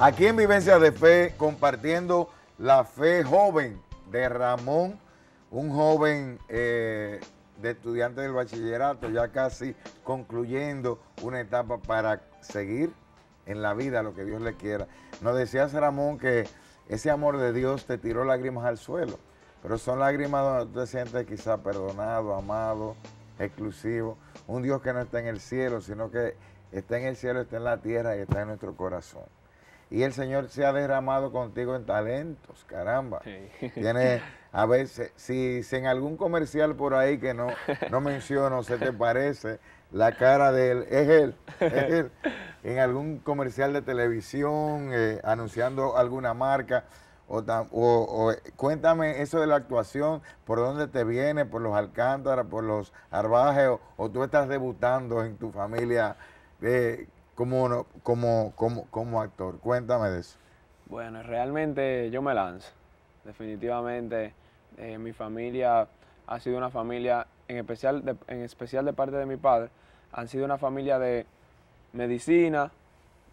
Aquí en Vivencia de Fe, compartiendo la fe joven de Ramón, un joven eh, de estudiante del bachillerato, ya casi concluyendo una etapa para seguir en la vida lo que Dios le quiera. Nos decías, Ramón, que ese amor de Dios te tiró lágrimas al suelo, pero son lágrimas donde tú te sientes quizá perdonado, amado, exclusivo. Un Dios que no está en el cielo, sino que está en el cielo, está en la tierra y está en nuestro corazón y el Señor se ha derramado contigo en talentos, caramba. Tiene, a veces, si, en algún comercial por ahí que no, no menciono, se te parece la cara de él, es él, es él. En algún comercial de televisión, eh, anunciando alguna marca, o, cuéntame eso de la actuación, por dónde te viene, por los alcántaras, por los arbajes, o, tú estás debutando en tu familia. de... Eh, como, como, como, como actor. Cuéntame de eso. Bueno, realmente yo me lanzo. Definitivamente eh, mi familia ha sido una familia, en especial, en especial de parte de mi padre, han sido una familia de medicina,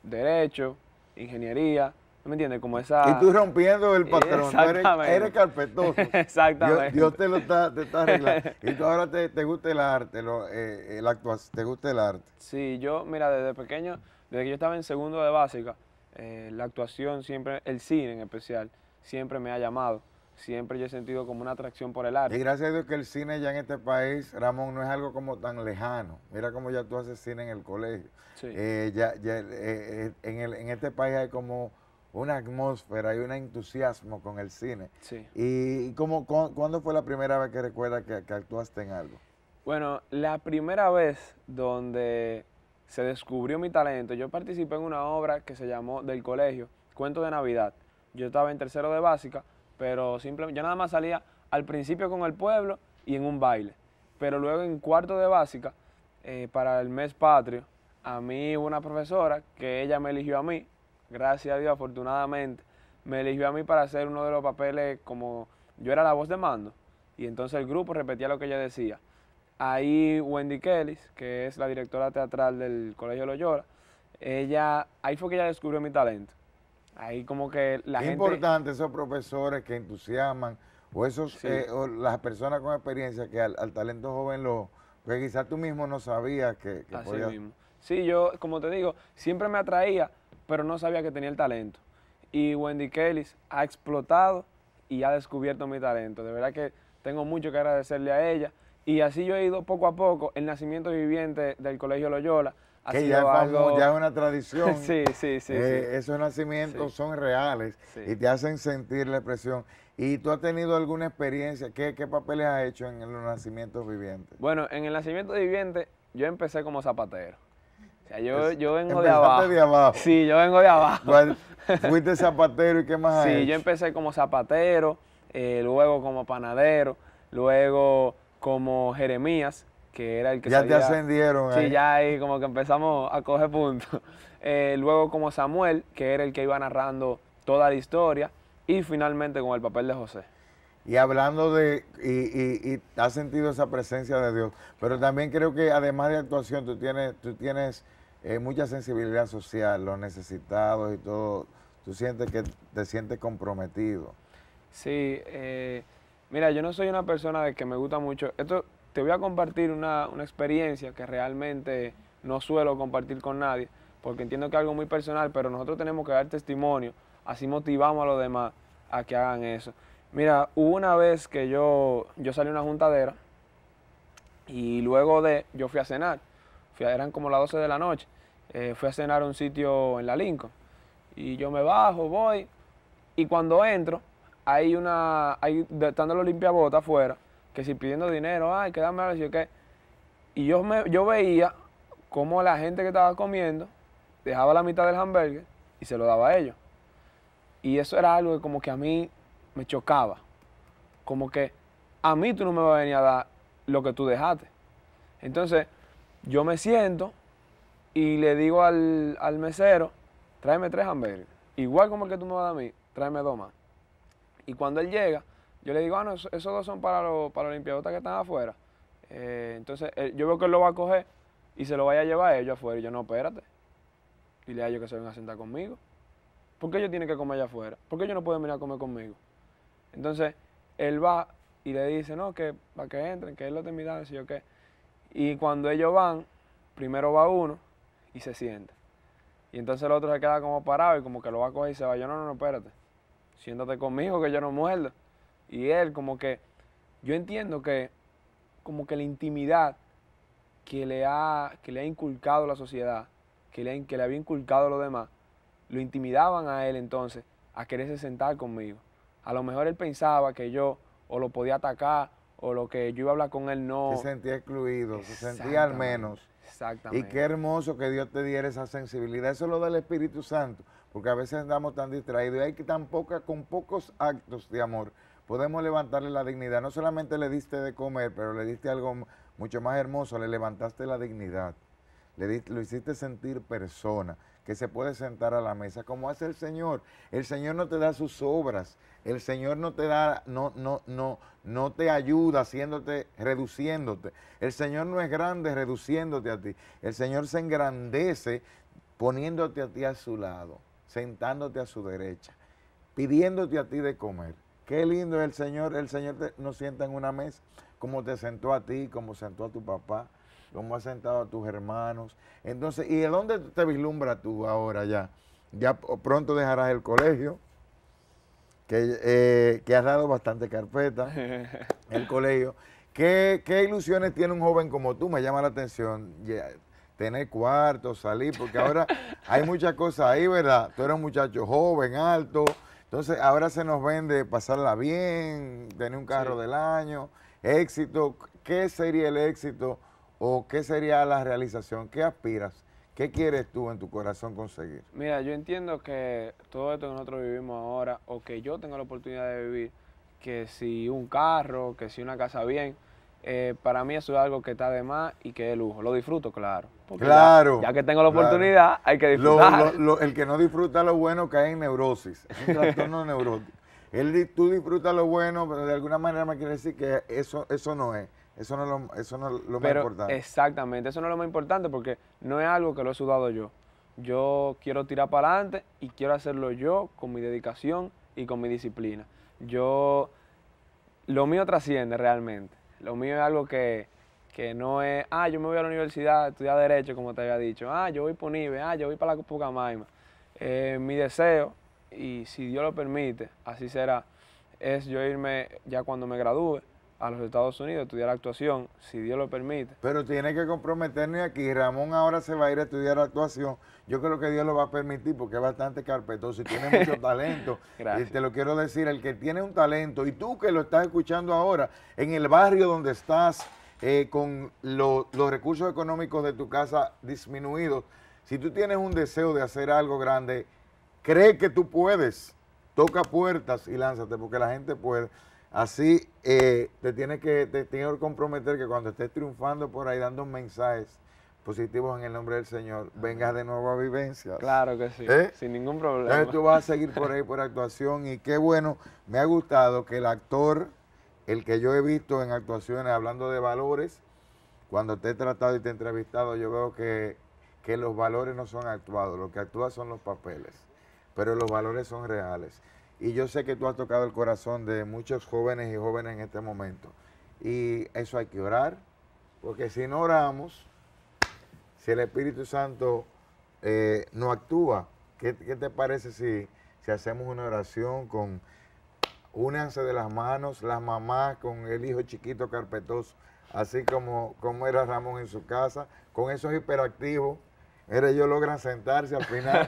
derecho, ingeniería, me entiendes? Como esa... Y tú rompiendo el eh, patrón. Exactamente. Eres, carpetoso. Exactamente. Dios, te lo está, te está arreglando. y tú ahora te, te gusta el arte, lo, eh, actuación, te gusta el arte. Sí, yo, mira, desde pequeño, desde que yo estaba en segundo de básica, eh, la actuación siempre, el cine en especial, siempre me ha llamado. Siempre yo he sentido como una atracción por el arte. Y gracias a Dios que el cine ya en este país, Ramón, no es algo como tan lejano. Mira cómo ya tú haces cine en el colegio. Sí. ya, ya en, en este país hay como una atmósfera y un entusiasmo con el cine. Sí. ¿Y como cuándo fue la primera vez que recuerdas que, actuaste en algo? Bueno, la primera vez donde se descubrió mi talento, yo participé en una obra que se llamó Del Colegio, Cuento de Navidad. Yo estaba en tercero de básica, pero simplemente yo nada más salía al principio con el pueblo y en un baile. Pero luego en cuarto de básica, eh, para el mes patrio, a mí una profesora que ella me eligió a mí gracias a Dios, afortunadamente, me eligió a mí para hacer uno de los papeles como yo era la voz de mando. Y entonces el grupo repetía lo que ella decía. Ahí Wendy Kelly, que es la directora teatral del Colegio Loyola, ella, ahí fue que ella descubrió mi talento. Ahí como que la es importante esos profesores que entusiasman o, esos, eh, las personas con experiencia que al, talento joven lo... que quizás tú mismo no sabías que, que Así mismo. Sí, yo, como te digo, siempre me atraía pero no sabía que tenía el talento. Y Wendy Kellys ha explotado y ha descubierto mi talento. De verdad que tengo mucho que agradecerle a ella. Y así yo he ido poco a poco. El nacimiento viviente del Colegio Loyola ha ya, es algo... ya es una tradición. sí, sí, sí, eh, Esos nacimientos son reales y te hacen sentir la expresión. ¿Y tú has tenido alguna experiencia? ¿Qué, ¿Qué, papeles has hecho en los nacimientos vivientes? Bueno, en el nacimiento viviente yo empecé como zapatero yo, yo vengo de abajo. Sí, yo vengo de abajo. fuiste zapatero y qué más. Sí, yo empecé como zapatero, eh, luego como panadero, luego como Jeremías, que era el que ya te ascendieron. Sí, ya ahí como que empezamos a coger puntos. Eh, luego como Samuel, que era el que iba narrando toda la historia, y finalmente con el papel de José. Y hablando de, y, y, y has sentido esa presencia de Dios, pero también creo que además de actuación, tú tienes, tú tienes eh, mucha sensibilidad social, los necesitados y todo. Tú sientes que te sientes comprometido. Sí, eh, mira, yo no soy una persona de que me gusta mucho. Esto te voy a compartir una, una experiencia que realmente no suelo compartir con nadie, porque entiendo que es algo muy personal, pero nosotros tenemos que dar testimonio, así motivamos a los demás a que hagan eso. Mira, hubo una vez que yo, yo salí a una juntadera y luego de, yo fui a cenar eran como las 12 de la noche, eh, fui a cenar a un sitio en la Lincoln. Y yo me bajo, voy, y cuando entro, hay una, hay, estando los limpiabotas afuera, que si pidiendo dinero, ay, que dame algo, Y yo, me, yo veía cómo la gente que estaba comiendo dejaba la mitad del hamburger y se lo daba a ellos. Y eso era algo que como que a mí me chocaba. Como que a mí tú no me vas a venir a dar lo que tú dejaste. Entonces, yo me siento y le digo al, mesero, tráeme tres hamburguesas. Igual como el que tú me vas a dar a mí, tráeme dos más. Y cuando él llega, yo le digo, ah, esos, dos son para los, para que están afuera. Eh, entonces, eh, yo veo que él lo va a coger y se lo vaya a llevar a ellos afuera. Y yo, no, espérate. Y le digo que se vengan a sentar conmigo. ¿Por qué ellos tienen que comer allá afuera? ¿Por qué ellos no pueden venir a comer conmigo? Entonces, él va y le dice, no, que para que entren, que él lo termina de y yo, ¿qué? Y cuando ellos van, primero va uno y se sienta. Y entonces el otro se queda como parado y como que lo va a coger y se va. Yo no, no, no, espérate. Siéntate conmigo que yo no muerdo. Y él como que, yo entiendo que como que la intimidad que le ha, que le ha inculcado la sociedad, que le, que le había inculcado a los demás, lo intimidaban a él entonces a quererse sentar conmigo. A lo mejor él pensaba que yo o lo podía atacar o lo que yo iba a hablar con él no. Se sentía excluido, se sentía al menos. Exactamente. Y qué hermoso que Dios te diera esa sensibilidad. Eso lo del Espíritu Santo, porque a veces andamos tan distraídos y hay que tan poca, con pocos actos de amor, podemos levantarle la dignidad. No solamente le diste de comer, pero le diste algo mucho más hermoso, le levantaste la dignidad lo hiciste sentir persona, que se puede sentar a la mesa, como hace el Señor. El Señor no te da sus obras, el Señor no te da, no, no, no, no te ayuda haciéndote, reduciéndote. El Señor no es grande reduciéndote a ti. El Señor se engrandece poniéndote a ti a su lado, sentándote a su derecha, pidiéndote a ti de comer. Qué lindo el Señor, el Señor te, sienta en una mesa, como te sentó a ti, como sentó a tu papá cómo has sentado a tus hermanos. Entonces, ¿y de dónde te vislumbra tú ahora ya? Ya pronto dejarás el colegio, que, eh, has dado bastante carpeta, el colegio. ¿Qué, ilusiones tiene un joven como tú? Me llama la atención. tener cuarto, salir, porque ahora hay muchas cosas ahí, ¿verdad? Tú eres un muchacho joven, alto. Entonces, ahora se nos vende pasarla bien, tener un carro del año, éxito. ¿Qué sería el éxito o qué sería la realización? ¿Qué aspiras? ¿Qué quieres tú en tu corazón conseguir? Mira, yo entiendo que todo esto que nosotros vivimos ahora, o que yo tenga la oportunidad de vivir, que si un carro, que si una casa bien, eh, para mí eso es algo que está de más y que es lujo. Lo disfruto, claro. Claro. Ya, que tengo la oportunidad, hay que disfrutar. el que no disfruta lo bueno cae en neurosis, es trastorno neurótico. Él, tú disfrutas lo bueno, pero de alguna manera me quiere decir que eso, eso no es. Eso no es lo, eso no lo más importante. Exactamente, eso no es lo más importante porque no es algo que lo he sudado yo. Yo quiero tirar para adelante y quiero hacerlo yo con mi dedicación y con mi disciplina. Yo, lo mío trasciende realmente. Lo mío es algo que, que no es, ah, yo me voy a la universidad a estudiar Derecho, como te había dicho, ah, yo voy por Nive, ah, yo voy para la Pucamaima. Eh, mi deseo, y si Dios lo permite, así será, es yo irme ya cuando me gradúe, a los Estados Unidos, estudiar actuación, si Dios lo permite. Pero tiene que comprometerme aquí. Ramón ahora se va a ir a estudiar actuación. Yo creo que Dios lo va a permitir porque es bastante carpetoso y tiene mucho talento. Y te lo quiero decir, el que tiene un talento, y tú que lo estás escuchando ahora, en el barrio donde estás, eh, con los recursos económicos de tu casa disminuidos, si tú tienes un deseo de hacer algo grande, cree que tú puedes. Toca puertas y lánzate porque la gente puede. Así eh, te tienes que te que comprometer que cuando estés triunfando por ahí dando mensajes positivos en el nombre del Señor, vengas de nuevo a vivencia. Claro que sí, ¿Eh? sin ningún problema. Entonces tú vas a seguir por ahí por actuación y qué bueno, me ha gustado que el actor, el que yo he visto en actuaciones hablando de valores, cuando te he tratado y te he entrevistado, yo veo que, que los valores no son actuados, lo que actúa son los papeles, pero los valores son reales. Y yo sé que tú has tocado el corazón de muchos jóvenes y jóvenes en este momento. Y eso hay que orar, porque si no oramos, si el Espíritu Santo eh, no actúa, ¿qué, te parece si, si hacemos una oración con únanse de las manos, las mamás con el hijo chiquito carpetoso, así como, como era Ramón en su casa, con esos hiperactivos, ellos logran sentarse al final.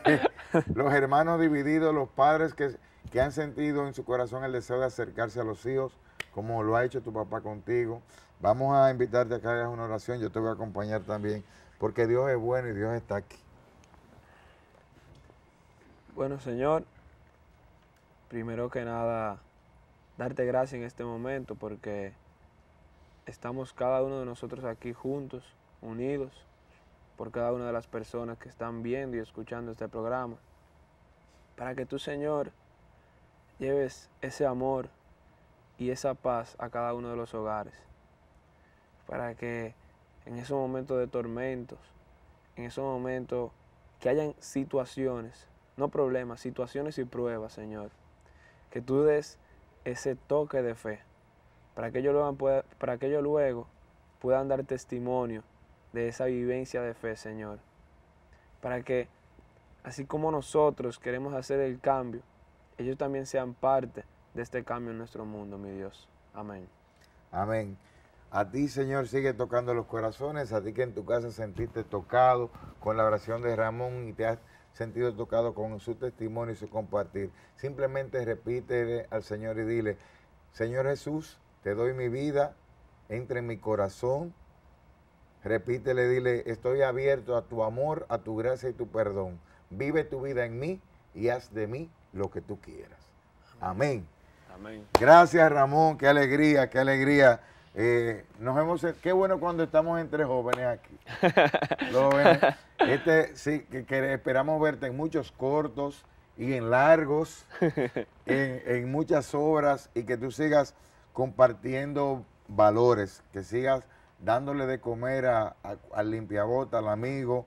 los hermanos divididos, los padres que, han sentido en su corazón el deseo de acercarse a los hijos, como lo ha hecho tu papá contigo. Vamos a invitarte a que hagas una oración, yo te voy a acompañar también, porque Dios es bueno y Dios está aquí. Bueno, Señor, primero que nada, darte gracias en este momento porque estamos cada uno de nosotros aquí juntos, unidos, por cada una de las personas que están viendo y escuchando este programa. Para que tú, Señor, lleves ese amor y esa paz a cada uno de los hogares. Para que en esos momentos de tormentos, en esos momentos que hayan situaciones, no problemas, situaciones y pruebas, Señor. Que tú des ese toque de fe para que ellos luego, para que luego puedan dar testimonio de esa vivencia de fe, Señor. Para que, así como nosotros queremos hacer el cambio, ellos también sean parte de este cambio en nuestro mundo, mi Dios. Amén. Amén. A ti, Señor, sigue tocando los corazones, a ti que en tu casa sentiste tocado con la oración de Ramón y te has sentido tocado con su testimonio y su compartir. Simplemente repite al Señor y dile, Señor Jesús, te doy mi vida, entre en mi corazón, Repítele, dile, estoy abierto a tu amor, a tu gracia y tu perdón. Vive tu vida en mí y haz de mí lo que tú quieras. Amén. Amén. Gracias Ramón, qué alegría, qué alegría. Eh, nos hemos, e, qué bueno cuando estamos entre jóvenes aquí. este, sí, esperamos verte en muchos cortos y en largos, en, en muchas obras y que tú sigas compartiendo valores, que sigas dándole de comer a, al limpiabota, al amigo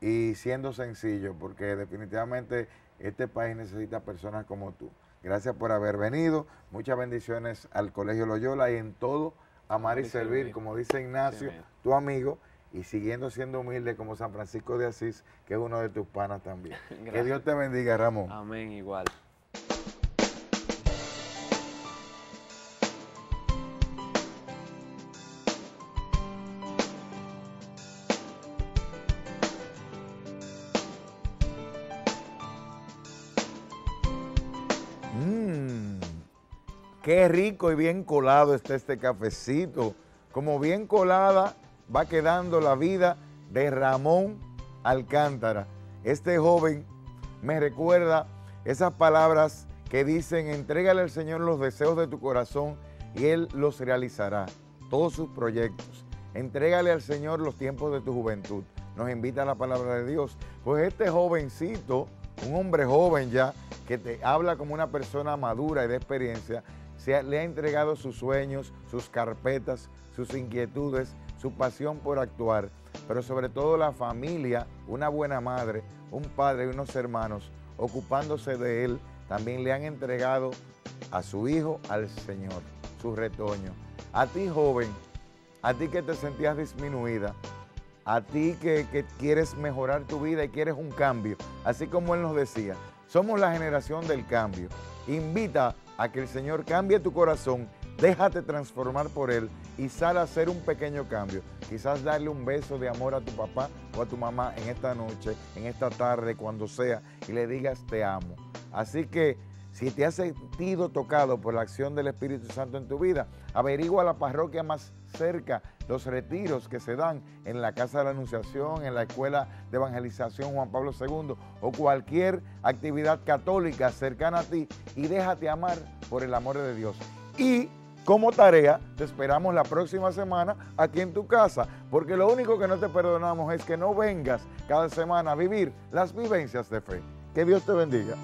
y siendo sencillo, porque definitivamente este país necesita personas como tú. Gracias por haber venido. Muchas bendiciones al Colegio Loyola y en todo amar y servir, como dice Ignacio, tu amigo, y siguiendo siendo humilde como San Francisco de Asís, que es uno de tus panas también. que Dios te bendiga, Ramón. Amén, igual. Qué rico y bien colado está este cafecito. Como bien colada va quedando la vida de Ramón Alcántara. Este joven me recuerda esas palabras que dicen, entrégale al Señor los deseos de tu corazón y Él los realizará, todos sus proyectos. Entrégale al Señor los tiempos de tu juventud. Nos invita a la palabra de Dios. Pues este jovencito, un hombre joven ya, que te habla como una persona madura y de experiencia, se le ha entregado sus sueños, sus carpetas, sus inquietudes, su pasión por actuar, pero sobre todo la familia, una buena madre, un padre y unos hermanos ocupándose de él, también le han entregado a su hijo, al Señor, su retoño. A ti joven, a ti que te sentías disminuida, a ti que, que, quieres mejorar tu vida y quieres un cambio, así como él nos decía, somos la generación del cambio. Invita a que el Señor cambie tu corazón, déjate transformar por Él y sal a hacer un pequeño cambio. Quizás darle un beso de amor a tu papá o a tu mamá en esta noche, en esta tarde, cuando sea, y le digas te amo. Así que si te has sentido tocado por la acción del Espíritu Santo en tu vida, averigua la parroquia más cerca los retiros que se dan en la Casa de la Anunciación, en la Escuela de Evangelización Juan Pablo II o cualquier actividad católica cercana a ti y déjate amar por el amor de Dios. Y como tarea, te esperamos la próxima semana aquí en tu casa, porque lo único que no te perdonamos es que no vengas cada semana a vivir las vivencias de fe. Que Dios te bendiga.